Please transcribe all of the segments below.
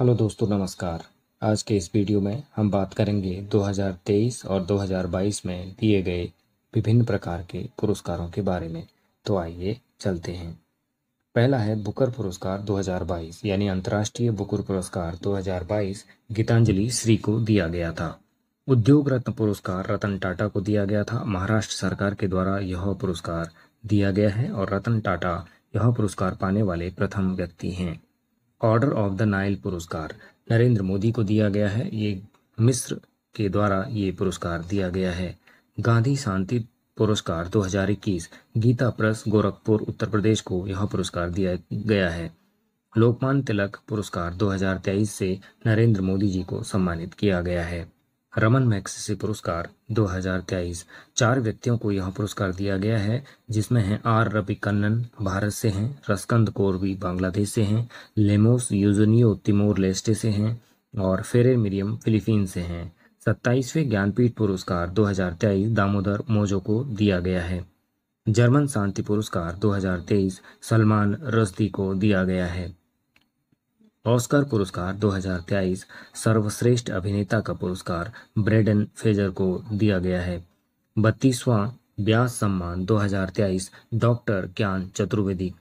hello दोस्तों नमस्कार आज के इस वीडियो में हम बात करेंगे 2023 और 2022 में दिए गए विभिन्न प्रकार के पुरस्कारों के बारे में तो आइए चलते हैं पहला है बुकर पुरस्कार 2022 यानी अंतर्राष्ट्रीय बुकर पुरस्कार 2022 गीतांजलि श्री को दिया गया था उद्योग रत्न पुरस्कार रतन टाटा को दिया गया था महाराष्ट्र सरकार के द्वारा यह पुरस्कार दिया गया है और रतन टाटा यह पुरस्कार पाने वाले प्रथम व्यक्ति हैं ऑर्डर ऑफ द नाइल पुरस्कार नरेंद्र मोदी को दिया गया है ये मिस्र के द्वारा ये पुरस्कार दिया गया है गांधी शांति पुरस्कार 2021 गीता प्रेस गोरखपुर उत्तर प्रदेश को यह पुरस्कार दिया गया है लोकमान तिलक पुरस्कार 2023 से नरेंद्र मोदी जी को सम्मानित किया गया है रमन मैक्सेसे पुरस्कार 2023 चार व्यक्तियों को यह पुरस्कार दिया गया है जिसमें हैं आर कन्नन भारत से हैं रसकंद कोरवी बांग्लादेश से हैं लेमोस यूजनियो तिमोर लेस्टे से हैं और फेरे मिरियम फिलीपीन से हैं सत्ताईसवें ज्ञानपीठ पुरस्कार 2023 दामोदर मोजो को दिया गया है जर्मन शांति पुरस्कार 2023 सलमान रस्दी को दिया गया है ऑस्कर पुरस्कार 2023 सर्वश्रेष्ठ अभिनेता का पुरस्कार ब्रेडन फेजर को दिया गया है बत्तीसवां व्यास सम्मान 2023 डॉक्टर ज्ञान Chaturvedi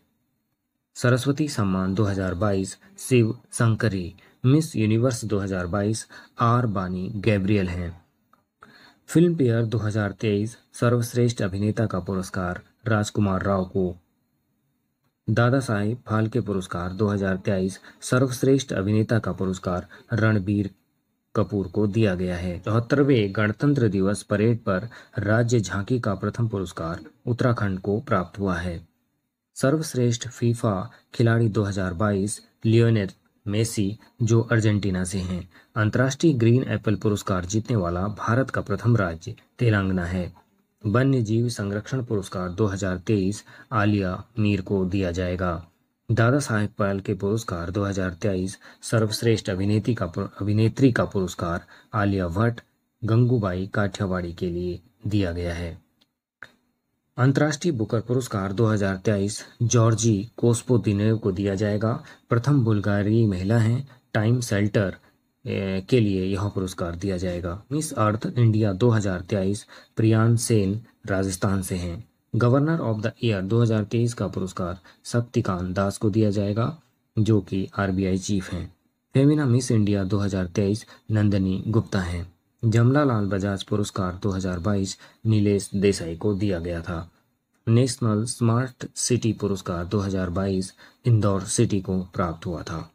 Saraswati Samman 2022 Shiv Shankari Miss Universe 2022 R Bonney Gabriel हैं फिल्म पेयर 2023 सर्वश्रेष्ठ अभिनेता का पुरस्कार राजकुमार राव को दादा साहेब फालके पुरस्कार 2023 सर्वश्रेष्ठ अभिनेता का पुरस्कार रणबीर कपूर को दिया गया है चौहत्तरवे गणतंत्र दिवस परेड पर राज्य झांकी का प्रथम पुरस्कार उत्तराखंड को प्राप्त हुआ है सर्वश्रेष्ठ फीफा खिलाड़ी 2022 लियोनेल मेसी जो अर्जेंटीना से हैं अंतर्राष्ट्रीय ग्रीन एप्पल पुरस्कार जीतने वाला भारत का प्रथम राज्य तेलंगाना है वन्य जीव संरक्षण पुरस्कार 2023 आलिया मीर को दिया जाएगा दादा साहेब पायल के पुरस्कार 2023 सर्वश्रेष्ठ अभिनेत्री का अभिनेत्री का पुरस्कार आलिया भट्ट गंगूबाई काठियावाड़ी के लिए दिया गया है अंतर्राष्ट्रीय बुकर पुरस्कार 2023 जॉर्जी कोस्पोदिनेव को दिया जाएगा प्रथम बुल्गारी महिला हैं टाइम सेल्टर के लिए यह पुरस्कार दिया जाएगा Miss Earth India 2023 Priyan Sen Rajasthan से हैं गवर्नर ऑफ द ईयर 2023 का पुरस्कार शक्तिकांत दास को दिया जाएगा जो कि आरबीआई चीफ हैं Femina Miss India 2023 Nandini Gupta हैं जमला लाल बजाज पुरस्कार 2022 नीलेश देसाई को दिया गया था नेशनल स्मार्ट सिटी पुरस्कार 2022 इंदौर सिटी को प्राप्त हुआ था